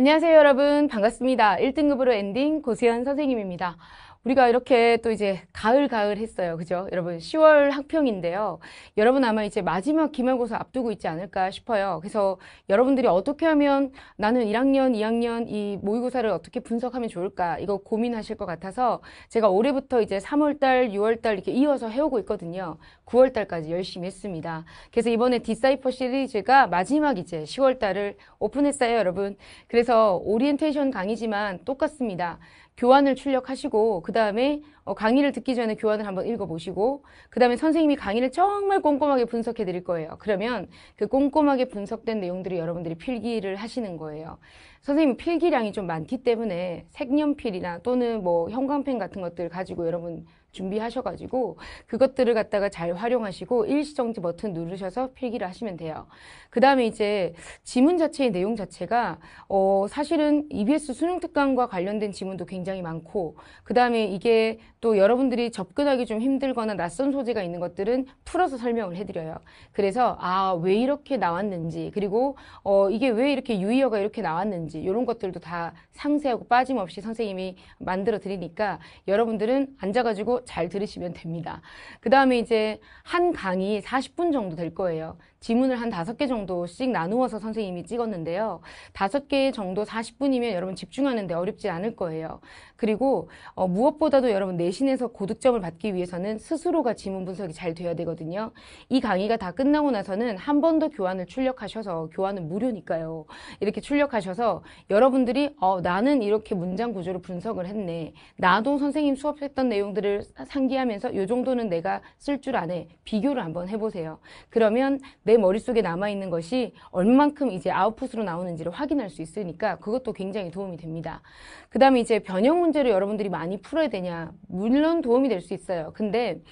안녕하세요 여러분 반갑습니다. 1등급으로 엔딩 고수현 선생님입니다. 우리가 이렇게 또 이제 가을 가을 했어요. 그죠? 여러분 10월 학평인데요. 여러분 아마 이제 마지막 기말고사 앞두고 있지 않을까 싶어요. 그래서 여러분들이 어떻게 하면 나는 1학년, 2학년 이 모의고사를 어떻게 분석하면 좋을까 이거 고민하실 것 같아서 제가 올해부터 이제 3월달, 6월달 이렇게 이어서 해오고 있거든요. 9월달까지 열심히 했습니다. 그래서 이번에 디사이퍼 시리즈가 마지막 이제 10월달을 오픈했어요, 여러분. 그래서 오리엔테이션 강의지만 똑같습니다. 교환을 출력하시고 그 다음에 어, 강의를 듣기 전에 교환을 한번 읽어보시고 그 다음에 선생님이 강의를 정말 꼼꼼하게 분석해 드릴 거예요. 그러면 그 꼼꼼하게 분석된 내용들이 여러분들이 필기를 하시는 거예요. 선생님 필기량이 좀 많기 때문에 색연필이나 또는 뭐 형광펜 같은 것들 가지고 여러분 준비하셔가지고 그것들을 갖다가 잘 활용하시고 일시정지 버튼 누르셔서 필기를 하시면 돼요. 그 다음에 이제 지문 자체의 내용 자체가 어 사실은 EBS 수능특강과 관련된 지문도 굉장히 많고 그 다음에 이게 또 여러분들이 접근하기 좀 힘들거나 낯선 소재가 있는 것들은 풀어서 설명을 해드려요. 그래서 아 왜 이렇게 나왔는지 그리고 어 이게 왜 이렇게 유의어가 이렇게 나왔는지 이런 것들도 다 상세하고 빠짐없이 선생님이 만들어 드리니까 여러분들은 앉아가지고 잘 들으시면 됩니다. 그 다음에 이제 한 강의 40분 정도 될 거예요. 지문을 한 5개 정도씩 나누어서 선생님이 찍었는데요. 5개 정도 40분이면 여러분 집중하는데 어렵지 않을 거예요. 그리고 어, 무엇보다도 여러분 내신에서 고득점을 받기 위해서는 스스로가 지문 분석이 잘 돼야 되거든요. 이 강의가 다 끝나고 나서는 한 번 더 교환을 출력하셔서 교환은 무료니까요. 이렇게 출력하셔서 여러분들이 어, 나는 이렇게 문장 구조를 분석을 했네. 나도 선생님 수업했던 내용들을 상기하면서 요 정도는 내가 쓸 줄 아네 비교를 한번 해보세요. 그러면 내 머릿속에 남아있는 것이 얼만큼 이제 아웃풋으로 나오는지를 확인할 수 있으니까 그것도 굉장히 도움이 됩니다. 그 다음에 이제 변형 문제를 여러분들이 많이 풀어야 되냐 물론 도움이 될 수 있어요. 근데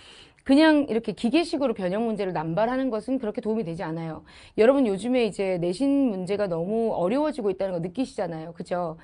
그냥 이렇게 기계식으로 변형 문제를 남발하는 것은 그렇게 도움이 되지 않아요. 여러분 요즘에 이제 내신 문제가 너무 어려워지고 있다는 거 느끼시잖아요. 그죠?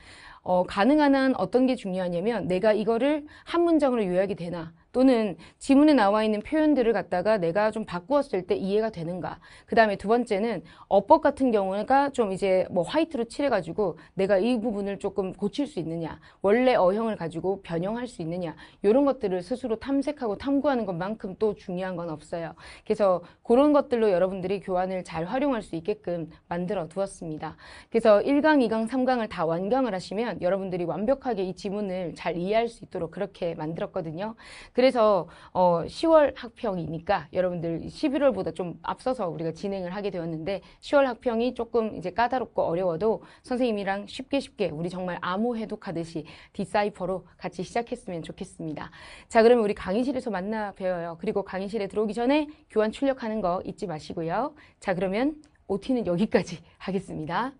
어, 가능한 한 어떤 게 중요하냐면 내가 이거를 한 문장으로 요약이 되나 또는 지문에 나와 있는 표현들을 갖다가 내가 좀 바꾸었을 때 이해가 되는가. 그 다음에 두 번째는 어법 같은 경우가 좀 이제 뭐 화이트로 칠해가지고 내가 이 부분을 조금 고칠 수 있느냐. 원래 어형을 가지고 변형할 수 있느냐. 이런 것들을 스스로 탐색하고 탐구하는 것만큼 또 중요한 건 없어요. 그래서 그런 것들로 여러분들이 교환을 잘 활용할 수 있게끔 만들어 두었습니다. 그래서 1강2강3강을다 완강을 하시면 하 여러분들이 완벽하게 이 지문을 잘 이해할 수 있도록 그렇게 만들었거든요. 그래서 어 10월 학평이니까 여러분들 11월보다 좀 앞서서 우리가 진행을 하게 되었는데 10월 학평이 조금 이제 까다롭고 어려워도 선생님이랑 쉽게 쉽게 우리 정말 암호 해독하듯이 디사이퍼로 같이 시작했으면 좋겠습니다. 자 그러면 우리 강의실에서 만나 뵈어요. 그리고 강의실에 들어오기 전에 교환 출력하는 거 잊지 마시고요. 자 그러면 OT는 여기까지 하겠습니다.